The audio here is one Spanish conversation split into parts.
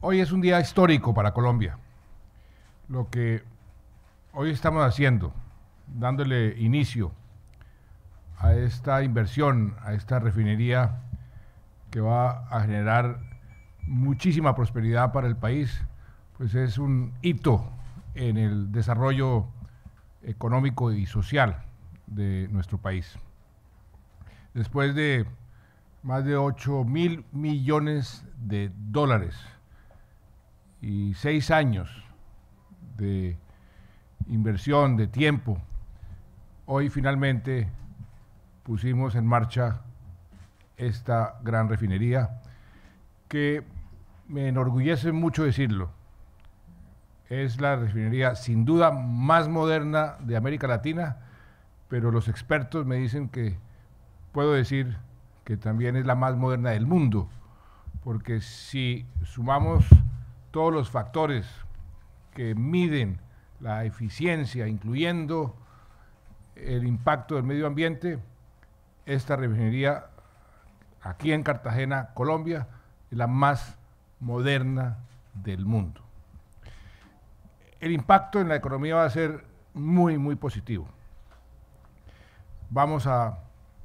Hoy es un día histórico para Colombia. Lo que hoy estamos haciendo, dándole inicio a esta inversión, a esta refinería que va a generar muchísima prosperidad para el país, pues es un hito en el desarrollo económico y social de nuestro país después de más de 8 mil millones de dólares y seis años de inversión, de tiempo, hoy finalmente pusimos en marcha esta gran refinería que me enorgullece mucho decirlo. Es la refinería sin duda más moderna de América Latina, pero los expertos me dicen que puedo decir que también es la más moderna del mundo, porque si sumamos todos los factores que miden la eficiencia, incluyendo el impacto del medio ambiente, esta refinería aquí en Cartagena, Colombia, es la más moderna del mundo. El impacto en la economía va a ser muy, muy positivo. Vamos a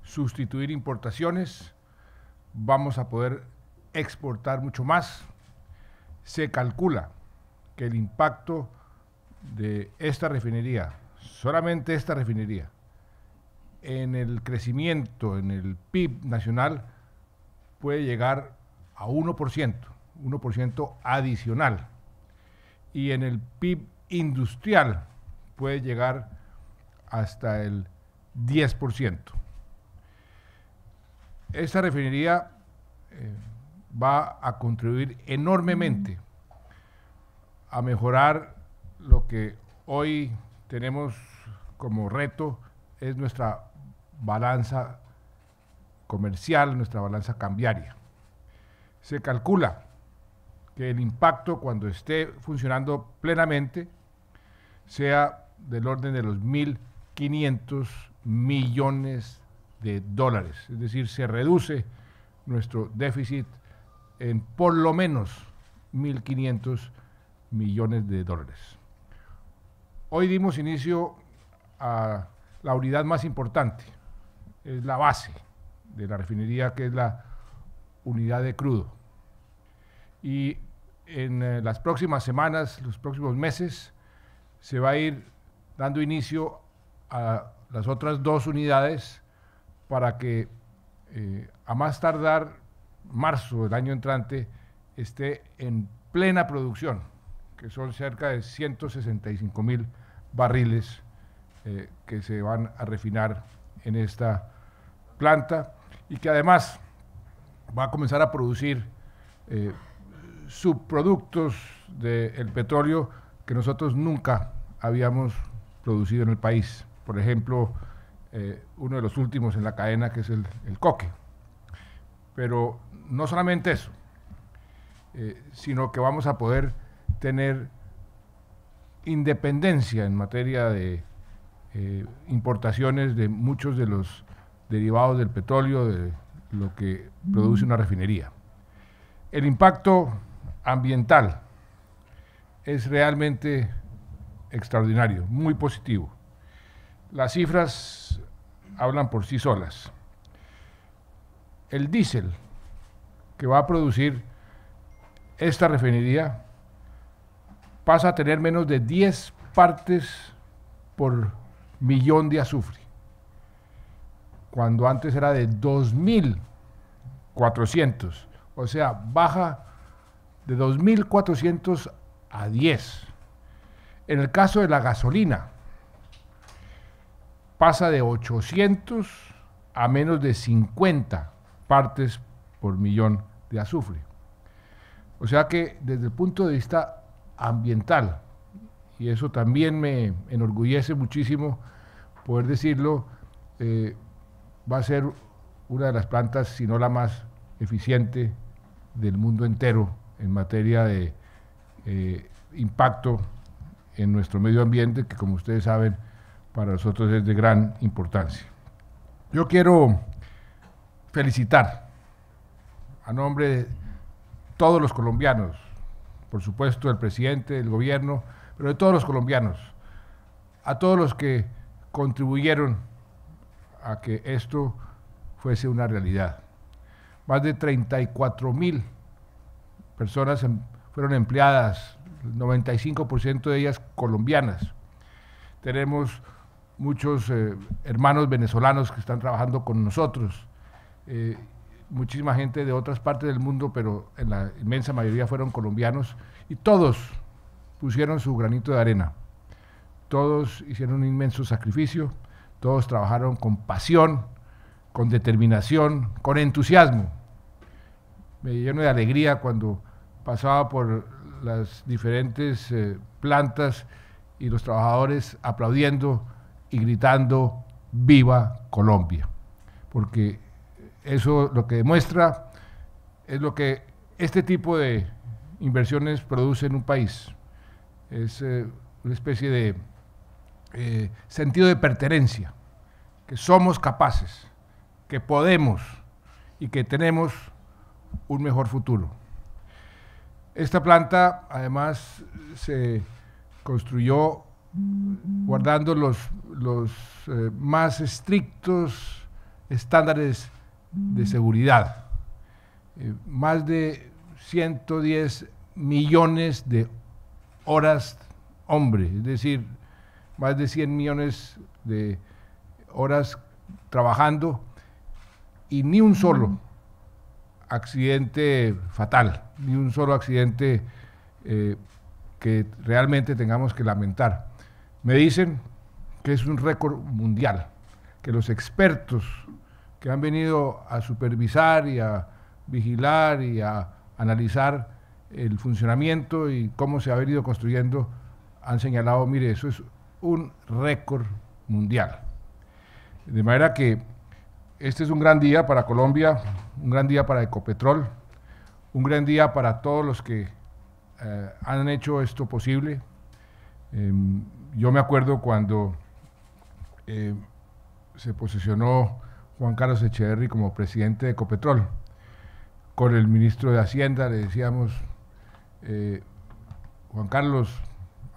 sustituir importaciones, vamos a poder exportar mucho más. Se calcula que el impacto de esta refinería, solamente esta refinería, en el crecimiento, en el PIB nacional, puede llegar a 1%, 1% adicional. Y en el PIB industrial puede llegar hasta el 10%. Esta refinería eh, va a contribuir enormemente a mejorar lo que hoy tenemos como reto, es nuestra balanza comercial, nuestra balanza cambiaria. Se calcula que el impacto cuando esté funcionando plenamente sea del orden de los 1.500 millones de dólares. Es decir, se reduce nuestro déficit en por lo menos 1.500 millones de dólares. Hoy dimos inicio a la unidad más importante, es la base de la refinería, que es la unidad de crudo. Y en eh, las próximas semanas, los próximos meses, se va a ir dando inicio a las otras dos unidades para que eh, a más tardar marzo del año entrante esté en plena producción, que son cerca de 165 mil barriles eh, que se van a refinar en esta planta y que además va a comenzar a producir eh, subproductos del petróleo que nosotros nunca habíamos producido en el país. Por ejemplo, eh, uno de los últimos en la cadena, que es el, coque. Pero no solamente eso, eh, sino que vamos a poder tener independencia en materia de eh, importaciones de muchos de los derivados del petróleo, de lo que produce una refinería. El impacto ambiental es realmente extraordinario, muy positivo. Las cifras hablan por sí solas. El diésel que va a producir esta refinería pasa a tener menos de 10 partes por millón de azufre, cuando antes era de 2.400, o sea, baja de 2.400 a 10. En el caso de la gasolina, pasa de 800 a menos de 50 partes por millón de azufre. O sea que desde el punto de vista ambiental, y eso también me enorgullece muchísimo poder decirlo, eh, va a ser una de las plantas, si no la más eficiente del mundo entero en materia de eh, impacto en nuestro medio ambiente, que como ustedes saben para nosotros es de gran importancia. Yo quiero felicitar a nombre de todos los colombianos, por supuesto el presidente, el gobierno, pero de todos los colombianos, a todos los que contribuyeron a que esto fuese una realidad. Más de 34 mil personas em, fueron empleadas, el 95% de ellas colombianas. Tenemos muchos eh, hermanos venezolanos que están trabajando con nosotros, eh, muchísima gente de otras partes del mundo, pero en la inmensa mayoría fueron colombianos, y todos pusieron su granito de arena, todos hicieron un inmenso sacrificio, todos trabajaron con pasión, con determinación, con entusiasmo. Me lleno de alegría cuando pasaba por las diferentes eh, plantas y los trabajadores aplaudiendo y gritando viva Colombia, porque eso lo que demuestra es lo que este tipo de inversiones produce en un país. Es eh, una especie de eh, sentido de pertenencia, que somos capaces, que podemos y que tenemos un mejor futuro. Esta planta además se construyó guardando los, eh, más estrictos estándares de seguridad. Eh, más de 110 millones de horas hombre, es decir, más de 100 millones de horas trabajando y ni un solo accidente fatal, ni un solo accidente eh, que realmente tengamos que lamentar. Me dicen que es un récord mundial, que los expertos que han venido a supervisar y a vigilar y a analizar el funcionamiento y cómo se ha venido construyendo han señalado, mire, eso es un récord mundial. De manera que este es un gran día para Colombia, un gran día para Ecopetrol, un gran día para todos los que eh, han hecho esto posible. Em, yo me acuerdo cuando eh, se posicionó Juan Carlos Echeverry como presidente de Ecopetrol. Con el ministro de Hacienda le decíamos, eh, Juan Carlos,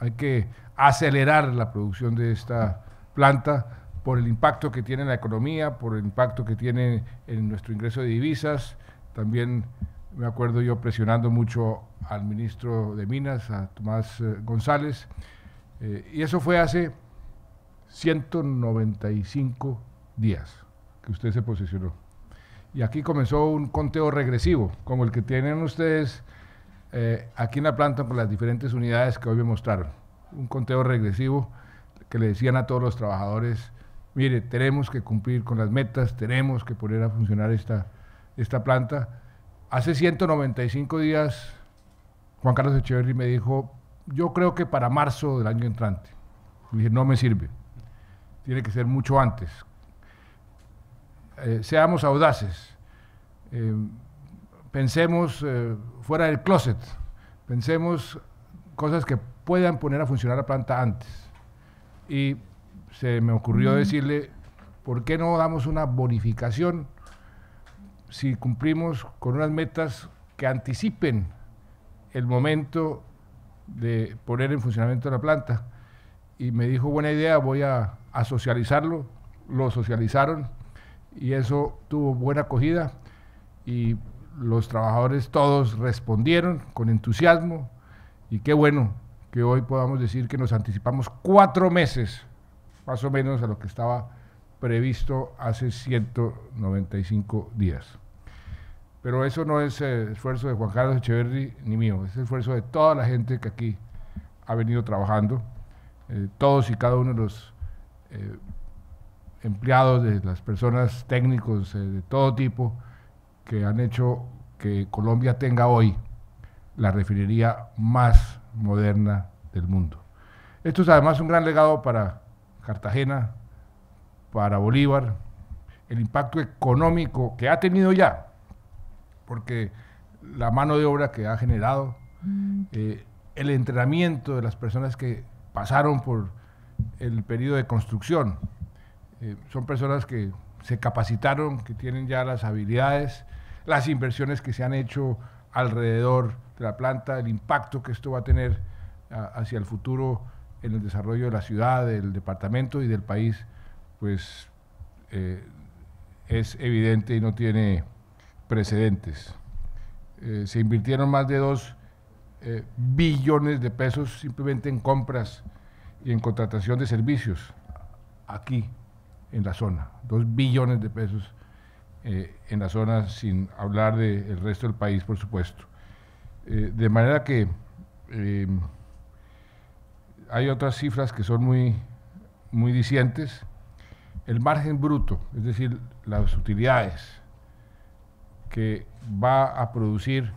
hay que acelerar la producción de esta planta por el impacto que tiene en la economía, por el impacto que tiene en nuestro ingreso de divisas. También me acuerdo yo presionando mucho al ministro de Minas, a Tomás eh, González. Eh, y eso fue hace 195 días que usted se posicionó. Y aquí comenzó un conteo regresivo, como el que tienen ustedes eh, aquí en la planta con las diferentes unidades que hoy me mostraron. Un conteo regresivo que le decían a todos los trabajadores, mire, tenemos que cumplir con las metas, tenemos que poner a funcionar esta, esta planta. Hace 195 días, Juan Carlos Echeverry me dijo, yo creo que para marzo del año entrante. dije, no me sirve. Tiene que ser mucho antes. Eh, seamos audaces. Eh, pensemos eh, fuera del closet. Pensemos cosas que puedan poner a funcionar la planta antes. Y se me ocurrió decirle, ¿por qué no damos una bonificación si cumplimos con unas metas que anticipen el momento de poner en funcionamiento la planta. Y me dijo, buena idea, voy a, socializarlo. Lo socializaron y eso tuvo buena acogida y los trabajadores todos respondieron con entusiasmo y qué bueno que hoy podamos decir que nos anticipamos cuatro meses más o menos a lo que estaba previsto hace 195 días. Pero eso no es eh, esfuerzo de Juan Carlos Echeverri ni mío, es el esfuerzo de toda la gente que aquí ha venido trabajando, eh, todos y cada uno de los eh, empleados, de las personas técnicos de todo tipo que han hecho que Colombia tenga hoy la refinería más moderna del mundo. Esto es además un gran legado para Cartagena, para Bolívar, el impacto económico que ha tenido ya porque la mano de obra que ha generado, mm. eh, el entrenamiento de las personas que pasaron por el periodo de construcción, eh, son personas que se capacitaron, que tienen ya las habilidades, las inversiones que se han hecho alrededor de la planta, el impacto que esto va a tener hacia el futuro en el desarrollo de la ciudad, del departamento y del país, pues eh, es evidente y no tiene precedentes. Eh, se invirtieron más de 2 eh, billones de pesos simplemente en compras y en contratación de servicios aquí, en la zona. dos billones de pesos eh, en la zona, sin hablar del resto del país, por supuesto. de manera que hay otras cifras que son muy, muy dicientes. El margen bruto, es decir, las utilidades, que va a producir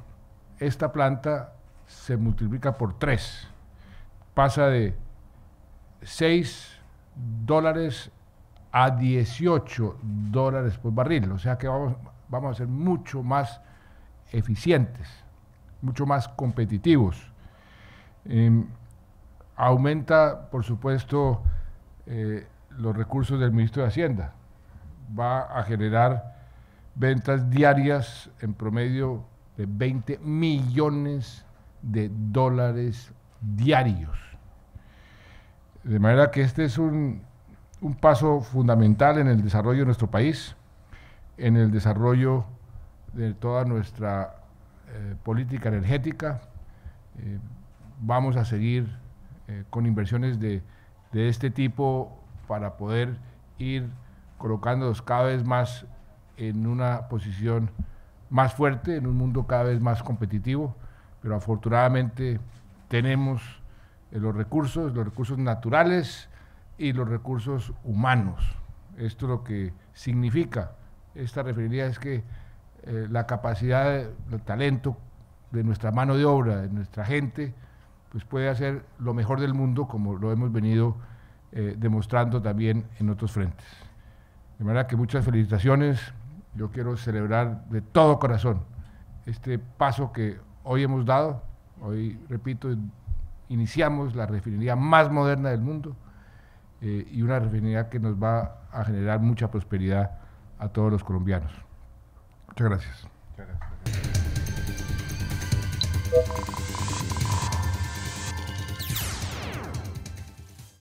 esta planta se multiplica por tres. Pasa de 6 dólares a 18 dólares por barril. O sea que vamos, vamos a ser mucho más eficientes, mucho más competitivos. Em, aumenta, por supuesto, eh, los recursos del ministro de Hacienda. Va a generar ventas diarias en promedio de 20 millones de dólares diarios. De manera que este es un, paso fundamental en el desarrollo de nuestro país, en el desarrollo de toda nuestra eh, política energética. Eh, vamos a seguir eh, con inversiones de, de, este tipo para poder ir colocando cada vez más en una posición más fuerte en un mundo cada vez más competitivo, pero afortunadamente tenemos eh, los recursos, los recursos naturales y los recursos humanos. Esto lo que significa esta referiría es que eh, la capacidad, el talento de nuestra mano de obra, de nuestra gente, pues puede hacer lo mejor del mundo como lo hemos venido eh, demostrando también en otros frentes. De manera que muchas felicitaciones yo quiero celebrar de todo corazón este paso que hoy hemos dado. Hoy, repito, iniciamos la refinería más moderna del mundo eh, y una refinería que nos va a generar mucha prosperidad a todos los colombianos. Muchas gracias. Muchas gracias.